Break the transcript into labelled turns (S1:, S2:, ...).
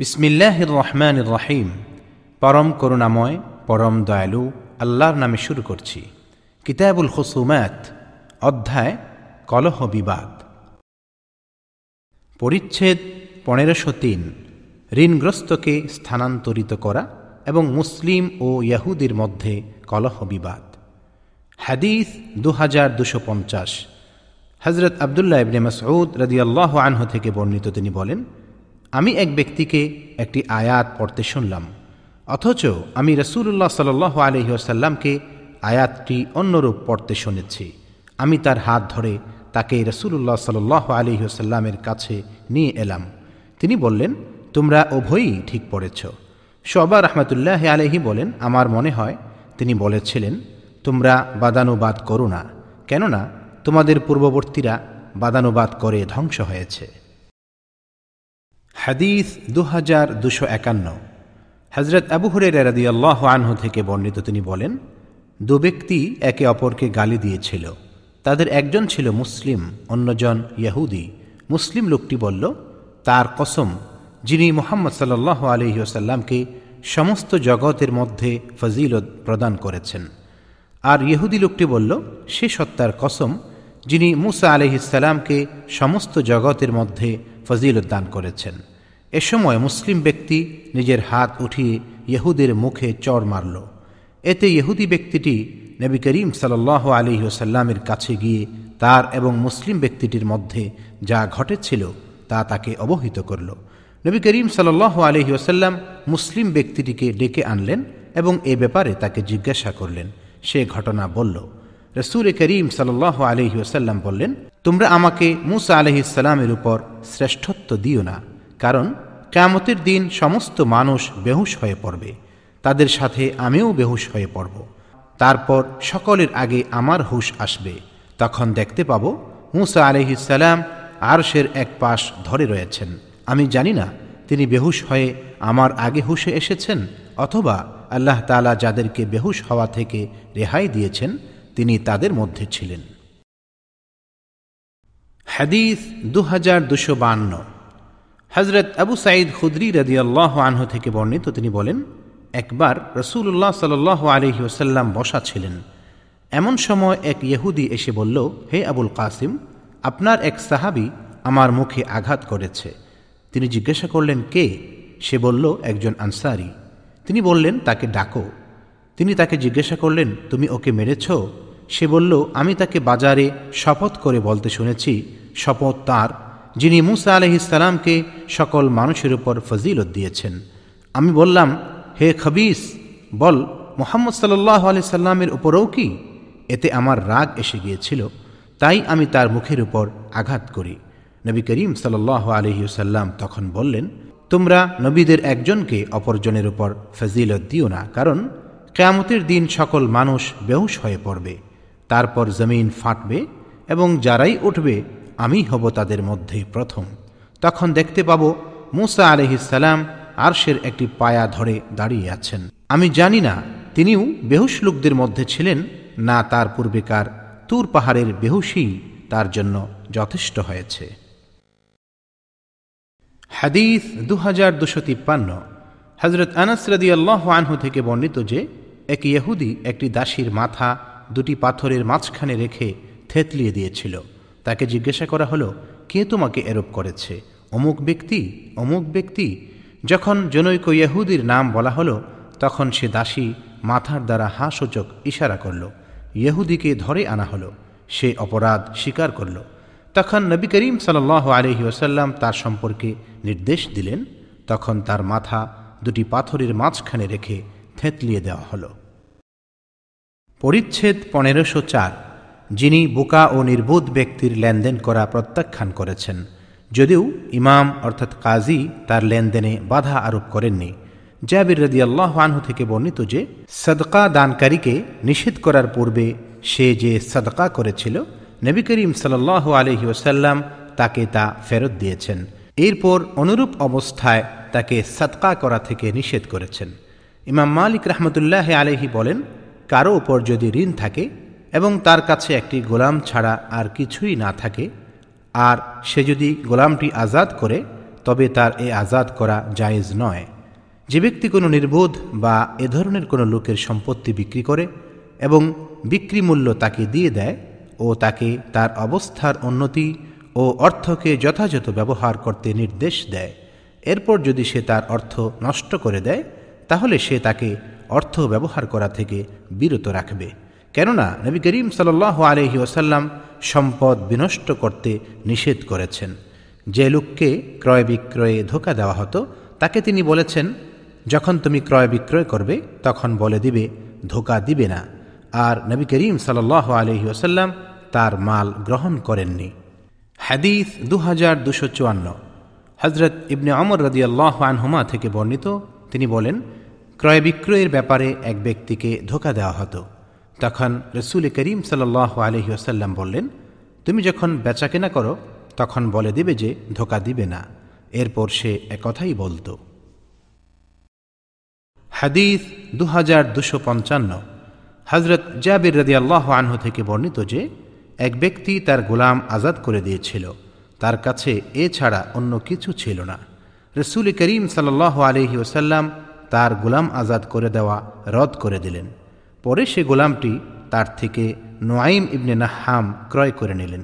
S1: বিসমিল্লাহ রহমান রাহিম পরম করুণাময় পরম দয়ালু আল্লাহর নামে শুরু করছি কিতাবুল খুসুমাত অধ্যায় কলহ বিবাদ পরিচ্ছেদ পনেরোশো তিন ঋণগ্রস্তকে স্থানান্তরিত করা এবং মুসলিম ও ইয়াহুদির মধ্যে কলহ বিবাদ হাদিস দু হাজার দুশো পঞ্চাশ হজরত আবদুল্লাহ ইবনে মসউদ রদিয়াল্লাহ আনহ থেকে বর্ণিত তিনি বলেন আমি এক ব্যক্তিকে একটি আয়াত পড়তে শুনলাম অথচ আমি রসুল্লাহ সাল আলহি আসাল্লামকে আয়াতটি অন্যরূপ পড়তে শুনেছি আমি তার হাত ধরে তাকে রসুল্লাহ সাল আলহি আসাল্লামের কাছে নিয়ে এলাম তিনি বললেন তোমরা উভয়ই ঠিক পড়েছ সবার রহমতুল্লাহ আলহি বলেন আমার মনে হয় তিনি বলেছিলেন তোমরা বাদানুবাদ করো না কেননা তোমাদের পূর্ববর্তীরা বাদানুবাদ করে ধ্বংস হয়েছে হাদিস দু হাজার দুশো একান্ন হজরত আবু হরে রাদি আল্লাহ আনহু থেকে বর্ণিত তিনি বলেন দু ব্যক্তি একে অপরকে গালি দিয়েছিল তাদের একজন ছিল মুসলিম অন্যজন ইয়াহুদি মুসলিম লোকটি বলল তার কসম যিনি মোহাম্মদ সাল্লাহ আলহি আসাল্লামকে সমস্ত জগতের মধ্যে ফজিলত প্রদান করেছেন আর ইহুদি লোকটি বলল সে সত্তার কসম যিনি মুসা আলহিসাল্লামকে সমস্ত জগতের মধ্যে ফজিলত দান করেছেন এ সময় মুসলিম ব্যক্তি নিজের হাত উঠিয়ে ইহুদের মুখে চর মারল এতে ইহুদি ব্যক্তিটি নবী করিম সাল আলী ওসাল্লামের কাছে গিয়ে তার এবং মুসলিম ব্যক্তিটির মধ্যে যা ঘটেছিল তা তাকে অবহিত করল নবী করিম সাল আলী ওসাল্লাম মুসলিম ব্যক্তিটিকে ডেকে আনলেন এবং এ ব্যাপারে তাকে জিজ্ঞাসা করলেন সে ঘটনা বলল রসুল করিম সাল আলহি ওসাল্লাম বললেন তোমরা আমাকে মুসা ইসলামের উপর শ্রেষ্ঠত্ব দিও না কারণ কেমতের দিন সমস্ত মানুষ বেহুশ হয়ে পড়বে তাদের সাথে আমিও বেহুশ হয়ে পড়ব তারপর সকলের আগে আমার হুশ আসবে তখন দেখতে পাব মুসা আলহিসাল্লাম আরশের এক পাশ ধরে রয়েছেন আমি জানি না তিনি বেহুশ হয়ে আমার আগে হুশে এসেছেন অথবা আল্লাহ তালা যাদেরকে বেহুশ হওয়া থেকে রেহাই দিয়েছেন তিনি তাদের মধ্যে ছিলেন হাদিস দু হাজার দুশো বান্ন হজরত আবু সাঈদ খুদ্রি রদিয়াল্লাহ আনহ থেকে বর্ণিত তিনি বলেন একবার রসুল্লাহ সাল আলহি ওসাল্লাম বসা ছিলেন এমন সময় এক ইহুদি এসে বলল হে আবুল কাসিম আপনার এক সাহাবি আমার মুখে আঘাত করেছে তিনি জিজ্ঞাসা করলেন কে সে বলল একজন আনসারি তিনি বললেন তাকে ডাকো তিনি তাকে জিজ্ঞাসা করলেন তুমি ওকে মেরেছ সে বলল আমি তাকে বাজারে শপথ করে বলতে শুনেছি শপথ তার যিনি মুসা আলহিসাল্লামকে সকল মানুষের উপর ফজিলত দিয়েছেন আমি বললাম হে খবিস বল মোহাম্মদ সাল্লাহ সাল্লামের উপরেও কি এতে আমার রাগ এসে গিয়েছিল তাই আমি তার মুখের উপর আঘাত করি নবী করিম সাল্লাহ আলহিউসাল্লাম তখন বললেন তোমরা নবীদের একজনকে অপরজনের উপর ফজিলত দিও না কারণ কেয়ামতের দিন সকল মানুষ বেহুশ হয়ে পড়বে তারপর জমিন ফাটবে এবং যারাই উঠবে আমি হব তাদের মধ্যে প্রথম তখন দেখতে পাব মুসা আলহিসাল্লাম আরশের একটি পায়া ধরে দাঁড়িয়ে আছেন আমি জানি না তিনিও বেহুশ লোকদের মধ্যে ছিলেন না তার পূর্বেকার তুর পাহাড়ের বেহুশই তার জন্য যথেষ্ট হয়েছে হাদিস দু হাজার দুশো তিপ্পান্ন হজরত আনাসরদি আল্লাহ আনহু থেকে বর্ণিত যে এক ইহুদি একটি দাসীর মাথা দুটি পাথরের মাঝখানে রেখে থেতলিয়ে দিয়েছিল তাকে জিজ্ঞাসা করা হলো কে তোমাকে এরূপ করেছে অমুক ব্যক্তি অমুক ব্যক্তি যখন জনৈক ইয়াহুদির নাম বলা হলো তখন সে দাসী মাথার দ্বারা হাসূচক ইশারা করল ইহুদিকে ধরে আনা হলো সে অপরাধ স্বীকার করল তখন নবী করিম সাল আলহি ওসাল্লাম তার সম্পর্কে নির্দেশ দিলেন তখন তার মাথা দুটি পাথরের মাঝখানে রেখে থেতলিয়ে দেওয়া হলো পরিচ্ছেদ পনেরোশো চার যিনি বোকা ও নির্বোধ ব্যক্তির লেনদেন করা প্রত্যাখ্যান করেছেন যদিও ইমাম অর্থাৎ কাজী তার লেনদেনে বাধা আরোপ করেননি জাবির রদি আনহু থেকে বর্ণিত যে সদকা দানকারীকে নিষেধ করার পূর্বে সে যে সদকা করেছিল নবী করিম সাল্লাহ আলহি ওসাল্লাম তাকে তা ফেরত দিয়েছেন এরপর অনুরূপ অবস্থায় তাকে সদকা করা থেকে নিষেধ করেছেন ইমাম মালিক রহমতুল্লাহ আলহি বলেন কারো ওপর যদি ঋণ থাকে এবং তার কাছে একটি গোলাম ছাড়া আর কিছুই না থাকে আর সে যদি গোলামটি আজাদ করে তবে তার এ আজাদ করা জায়েজ নয় যে ব্যক্তি কোনো নির্বোধ বা এ ধরনের কোনো লোকের সম্পত্তি বিক্রি করে এবং বিক্রি মূল্য তাকে দিয়ে দেয় ও তাকে তার অবস্থার উন্নতি ও অর্থকে যথাযথ ব্যবহার করতে নির্দেশ দেয় এরপর যদি সে তার অর্থ নষ্ট করে দেয় তাহলে সে তাকে অর্থ ব্যবহার করা থেকে বিরত রাখবে কেননা নবী করিম সাল্লাহ আলহি ওসাল্লাম সম্পদ বিনষ্ট করতে নিষেধ করেছেন যে লোককে ক্রয় বিক্রয়ে ধোকা দেওয়া হতো তাকে তিনি বলেছেন যখন তুমি ক্রয় বিক্রয় করবে তখন বলে দিবে ধোকা দিবে না আর নবী করিম সাল্লাহ আলহি ওসাল্লাম তার মাল গ্রহণ করেননি হাদিস দু হাজার দুশো চুয়ান্ন হজরত ইবনে অমর রদিয়াল্লাহ আনহুমা থেকে বর্ণিত তিনি বলেন ক্রয় বিক্রয়ের ব্যাপারে এক ব্যক্তিকে ধোকা দেওয়া হতো তখন রসুল করিম সাল্লাহ আলহি আসাল্লাম বললেন তুমি যখন বেচাকেনা করো তখন বলে দিবে যে ধোকা দিবে না এরপর সে একথাই বলতো হাদিস দু হাজার দুশো পঞ্চান্ন হজরত জাবির রদি আল্লাহ আনহ থেকে বর্ণিত যে এক ব্যক্তি তার গোলাম আজাদ করে দিয়েছিল তার কাছে এ ছাড়া অন্য কিছু ছিল না রসুল করিম সাল্লাহ আলহি ওসাল্লাম তার গোলাম আজাদ করে দেওয়া রদ করে দিলেন পরে সে গোলামটি তার থেকে নোয়াইম ইবনে নাহাম ক্রয় করে নিলেন